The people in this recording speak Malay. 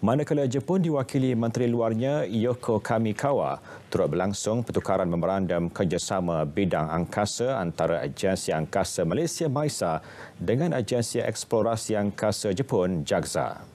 Manakala Jepun diwakili Menteri Luarnya Yoko Kamikawa turut berlangsung pertukaran memerandum kerjasama bidang angkasa antara Agensi Angkasa Malaysia MAISA dengan Agensi Eksplorasi Angkasa Jepun JAXA.